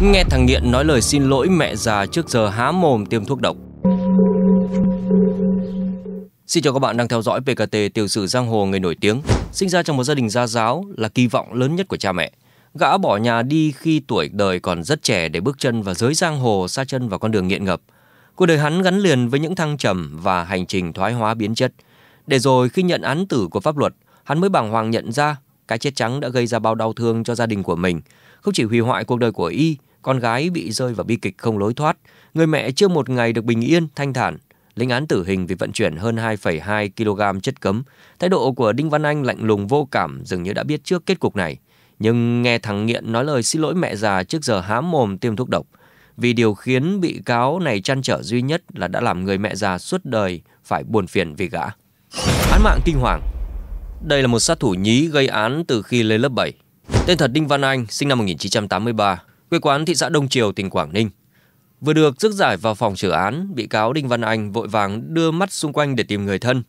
Nghe thằng nghiện nói lời xin lỗi mẹ già trước giờ há mồm tiêm thuốc độc. Xin chào các bạn đang theo dõi PKT tiểu sử giang hồ người nổi tiếng. Sinh ra trong một gia đình gia giáo là kỳ vọng lớn nhất của cha mẹ. Gã bỏ nhà đi khi tuổi đời còn rất trẻ để bước chân vào giới giang hồ xa chân vào con đường nghiện ngập. Cuộc đời hắn gắn liền với những thăng trầm và hành trình thoái hóa biến chất. Để rồi khi nhận án tử của pháp luật, hắn mới bàng hoàng nhận ra cái chết trắng đã gây ra bao đau thương cho gia đình của mình. Không chỉ hủy hoại cuộc đời của y con gái bị rơi vào bi kịch không lối thoát, người mẹ chưa một ngày được bình yên, thanh thản, lĩnh án tử hình vì vận chuyển hơn 2,2 kg chất cấm. Thái độ của Đinh Văn Anh lạnh lùng vô cảm dường như đã biết trước kết cục này. Nhưng nghe thằng nghiện nói lời xin lỗi mẹ già trước giờ hám mồm tiêm thuốc độc. Vì điều khiến bị cáo này chăn trở duy nhất là đã làm người mẹ già suốt đời phải buồn phiền vì gã. Án mạng kinh hoàng Đây là một sát thủ nhí gây án từ khi lên lớp 7. Tên thật Đinh Văn Anh, sinh năm 1983, quê quán thị xã Đông Triều, tỉnh Quảng Ninh. Vừa được rước giải vào phòng xử án, bị cáo Đinh Văn Anh vội vàng đưa mắt xung quanh để tìm người thân.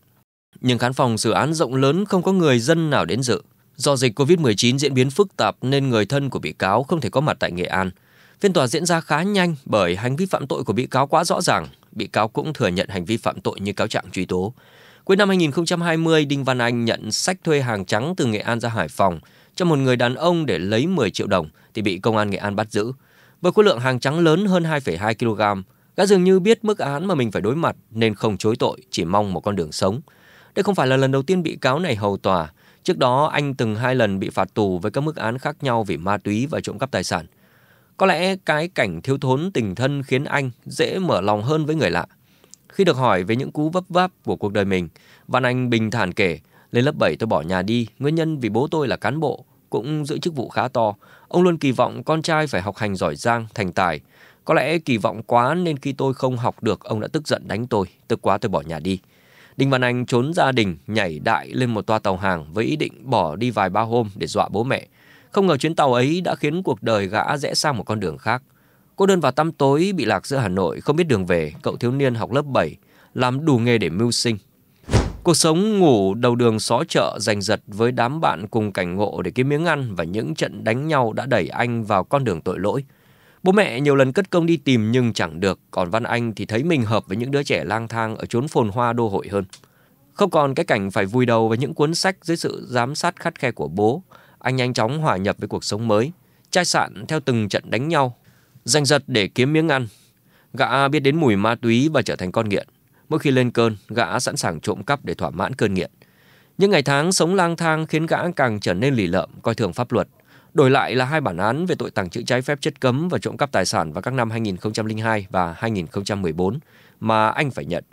Nhưng khán phòng xử án rộng lớn không có người dân nào đến dự. Do dịch COVID-19 diễn biến phức tạp nên người thân của bị cáo không thể có mặt tại Nghệ An. Phiên tòa diễn ra khá nhanh bởi hành vi phạm tội của bị cáo quá rõ ràng. Bị cáo cũng thừa nhận hành vi phạm tội như cáo trạng truy tố. Cuối năm 2020, Đinh Văn Anh nhận sách thuê hàng trắng từ Nghệ An ra Hải Phòng – cho một người đàn ông để lấy 10 triệu đồng thì bị công an Nghệ An bắt giữ. Với khối lượng hàng trắng lớn hơn 2,2 kg, gã dường như biết mức án mà mình phải đối mặt nên không chối tội, chỉ mong một con đường sống. Đây không phải là lần đầu tiên bị cáo này hầu tòa. Trước đó, anh từng hai lần bị phạt tù với các mức án khác nhau vì ma túy và trộm cắp tài sản. Có lẽ cái cảnh thiếu thốn tình thân khiến anh dễ mở lòng hơn với người lạ. Khi được hỏi về những cú vấp váp của cuộc đời mình, Văn Anh bình thản kể lên lớp 7 tôi bỏ nhà đi, nguyên nhân vì bố tôi là cán bộ, cũng giữ chức vụ khá to. Ông luôn kỳ vọng con trai phải học hành giỏi giang, thành tài. Có lẽ kỳ vọng quá nên khi tôi không học được, ông đã tức giận đánh tôi, tức quá tôi bỏ nhà đi. Đinh Văn Anh trốn gia đình, nhảy đại lên một toa tàu hàng với ý định bỏ đi vài ba hôm để dọa bố mẹ. Không ngờ chuyến tàu ấy đã khiến cuộc đời gã rẽ sang một con đường khác. Cô đơn vào tăm tối bị lạc giữa Hà Nội, không biết đường về, cậu thiếu niên học lớp 7, làm đủ nghề để mưu sinh. Cuộc sống ngủ đầu đường xó chợ giành giật với đám bạn cùng cảnh ngộ để kiếm miếng ăn và những trận đánh nhau đã đẩy anh vào con đường tội lỗi. Bố mẹ nhiều lần cất công đi tìm nhưng chẳng được, còn Văn Anh thì thấy mình hợp với những đứa trẻ lang thang ở chốn phồn hoa đô hội hơn. Không còn cái cảnh phải vùi đầu với những cuốn sách dưới sự giám sát khắt khe của bố, anh nhanh chóng hòa nhập với cuộc sống mới, chai sạn theo từng trận đánh nhau, giành giật để kiếm miếng ăn. Gã biết đến mùi ma túy và trở thành con nghiện. Mỗi khi lên cơn, gã sẵn sàng trộm cắp để thỏa mãn cơn nghiện. Những ngày tháng sống lang thang khiến gã càng trở nên lì lợm, coi thường pháp luật. Đổi lại là hai bản án về tội tàng trữ trái phép chất cấm và trộm cắp tài sản vào các năm 2002 và 2014 mà anh phải nhận.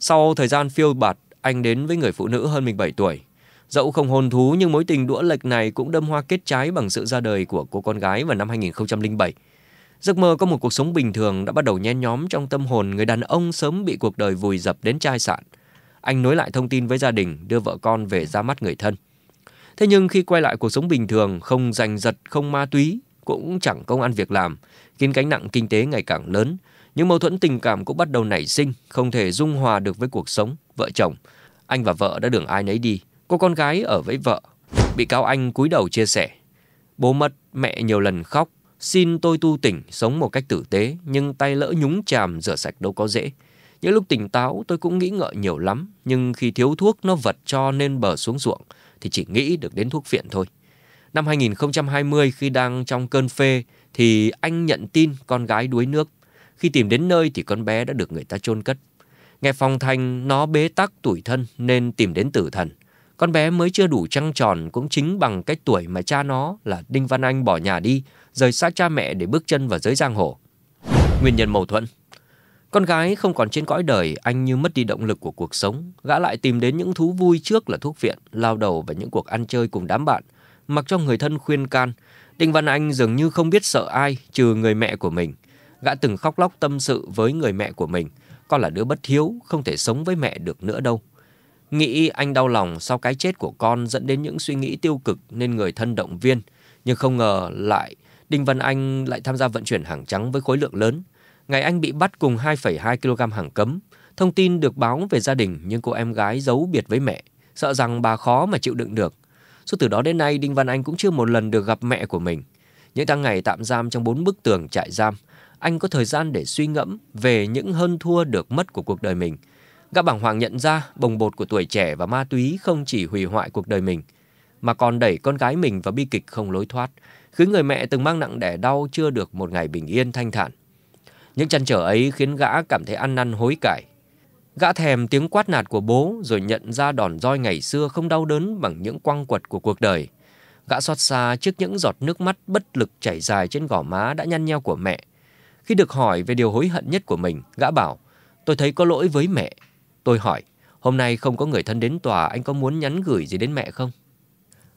Sau thời gian phiêu bạt, anh đến với người phụ nữ hơn mình 7 tuổi. Dẫu không hôn thú nhưng mối tình đũa lệch này cũng đâm hoa kết trái bằng sự ra đời của cô con gái vào năm 2007. Giấc mơ có một cuộc sống bình thường đã bắt đầu nhen nhóm trong tâm hồn người đàn ông sớm bị cuộc đời vùi dập đến chai sạn. Anh nối lại thông tin với gia đình, đưa vợ con về ra mắt người thân. Thế nhưng khi quay lại cuộc sống bình thường, không giành giật, không ma túy, cũng chẳng công ăn việc làm, khiến gánh nặng kinh tế ngày càng lớn. Những mâu thuẫn tình cảm cũng bắt đầu nảy sinh, không thể dung hòa được với cuộc sống, vợ chồng. Anh và vợ đã đường ai nấy đi, cô con gái ở với vợ. Bị cáo anh cúi đầu chia sẻ, bố mất, mẹ nhiều lần khóc, Xin tôi tu tỉnh, sống một cách tử tế, nhưng tay lỡ nhúng chàm rửa sạch đâu có dễ. Những lúc tỉnh táo tôi cũng nghĩ ngợi nhiều lắm, nhưng khi thiếu thuốc nó vật cho nên bờ xuống ruộng, thì chỉ nghĩ được đến thuốc phiện thôi. Năm 2020 khi đang trong cơn phê thì anh nhận tin con gái đuối nước. Khi tìm đến nơi thì con bé đã được người ta chôn cất. Nghe phong thanh nó bế tắc tuổi thân nên tìm đến tử thần. Con bé mới chưa đủ trăng tròn cũng chính bằng cái tuổi mà cha nó là Đinh Văn Anh bỏ nhà đi, rời xa cha mẹ để bước chân vào giới giang hồ. Nguyên nhân mâu thuẫn Con gái không còn trên cõi đời, anh như mất đi động lực của cuộc sống, gã lại tìm đến những thú vui trước là thuốc viện, lao đầu vào những cuộc ăn chơi cùng đám bạn, mặc cho người thân khuyên can. Đinh Văn Anh dường như không biết sợ ai trừ người mẹ của mình. Gã từng khóc lóc tâm sự với người mẹ của mình, con là đứa bất hiếu, không thể sống với mẹ được nữa đâu. Nghĩ anh đau lòng sau cái chết của con dẫn đến những suy nghĩ tiêu cực nên người thân động viên. Nhưng không ngờ lại, Đinh Văn Anh lại tham gia vận chuyển hàng trắng với khối lượng lớn. Ngày anh bị bắt cùng 2,2 kg hàng cấm. Thông tin được báo về gia đình nhưng cô em gái giấu biệt với mẹ, sợ rằng bà khó mà chịu đựng được. Suốt từ đó đến nay, Đinh Văn Anh cũng chưa một lần được gặp mẹ của mình. Những tháng ngày tạm giam trong bốn bức tường trại giam, anh có thời gian để suy ngẫm về những hơn thua được mất của cuộc đời mình – Gã bảng hoàng nhận ra bồng bột của tuổi trẻ và ma túy không chỉ hủy hoại cuộc đời mình, mà còn đẩy con gái mình vào bi kịch không lối thoát, khiến người mẹ từng mang nặng đẻ đau chưa được một ngày bình yên thanh thản. Những chăn trở ấy khiến gã cảm thấy ăn năn hối cải. Gã thèm tiếng quát nạt của bố rồi nhận ra đòn roi ngày xưa không đau đớn bằng những quăng quật của cuộc đời. Gã xót xa trước những giọt nước mắt bất lực chảy dài trên gò má đã nhăn nheo của mẹ. Khi được hỏi về điều hối hận nhất của mình, gã bảo, tôi thấy có lỗi với mẹ, Tôi hỏi, hôm nay không có người thân đến tòa, anh có muốn nhắn gửi gì đến mẹ không?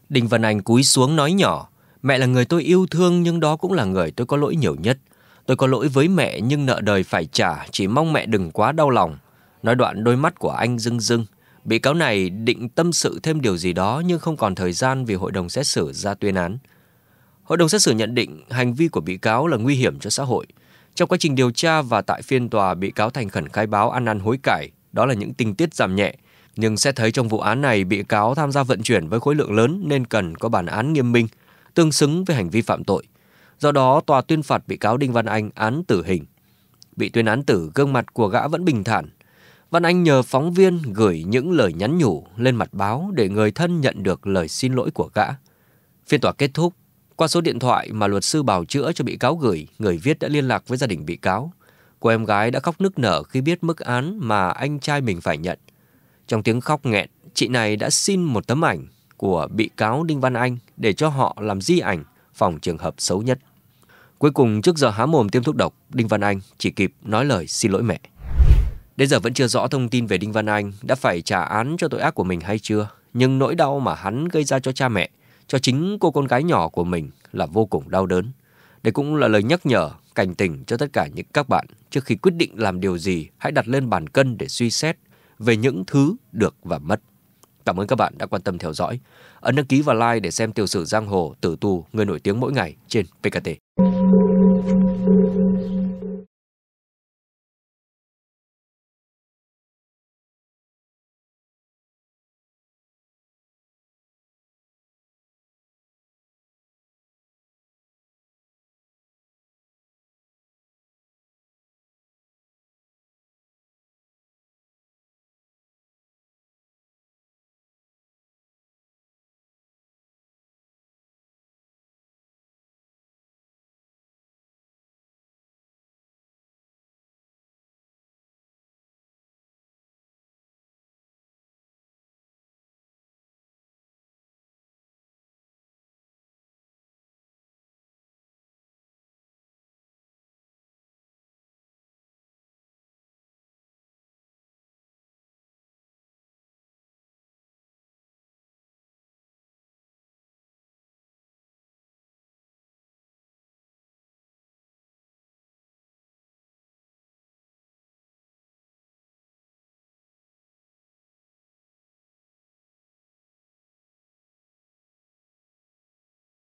Đình Văn Anh cúi xuống nói nhỏ, mẹ là người tôi yêu thương nhưng đó cũng là người tôi có lỗi nhiều nhất. Tôi có lỗi với mẹ nhưng nợ đời phải trả, chỉ mong mẹ đừng quá đau lòng. Nói đoạn đôi mắt của anh rưng rưng. Bị cáo này định tâm sự thêm điều gì đó nhưng không còn thời gian vì hội đồng xét xử ra tuyên án. Hội đồng xét xử nhận định hành vi của bị cáo là nguy hiểm cho xã hội. Trong quá trình điều tra và tại phiên tòa, bị cáo thành khẩn khai báo ăn năn hối cải, đó là những tình tiết giảm nhẹ. Nhưng sẽ thấy trong vụ án này bị cáo tham gia vận chuyển với khối lượng lớn nên cần có bản án nghiêm minh, tương xứng với hành vi phạm tội. Do đó, tòa tuyên phạt bị cáo Đinh Văn Anh án tử hình. Bị tuyên án tử, gương mặt của gã vẫn bình thản. Văn Anh nhờ phóng viên gửi những lời nhắn nhủ lên mặt báo để người thân nhận được lời xin lỗi của gã. Phiên tòa kết thúc, qua số điện thoại mà luật sư bảo chữa cho bị cáo gửi, người viết đã liên lạc với gia đình bị cáo. Cô em gái đã khóc nức nở khi biết mức án mà anh trai mình phải nhận. Trong tiếng khóc nghẹn, chị này đã xin một tấm ảnh của bị cáo Đinh Văn Anh để cho họ làm di ảnh phòng trường hợp xấu nhất. Cuối cùng trước giờ há mồm tiêm thuốc độc, Đinh Văn Anh chỉ kịp nói lời xin lỗi mẹ. Đến giờ vẫn chưa rõ thông tin về Đinh Văn Anh đã phải trả án cho tội ác của mình hay chưa, nhưng nỗi đau mà hắn gây ra cho cha mẹ, cho chính cô con gái nhỏ của mình là vô cùng đau đớn. Đây cũng là lời nhắc nhở, cảnh tỉnh cho tất cả những các bạn trước khi quyết định làm điều gì, hãy đặt lên bàn cân để suy xét về những thứ được và mất. Cảm ơn các bạn đã quan tâm theo dõi. Ấn đăng ký và like để xem tiểu sử giang hồ tử tù người nổi tiếng mỗi ngày trên PKT.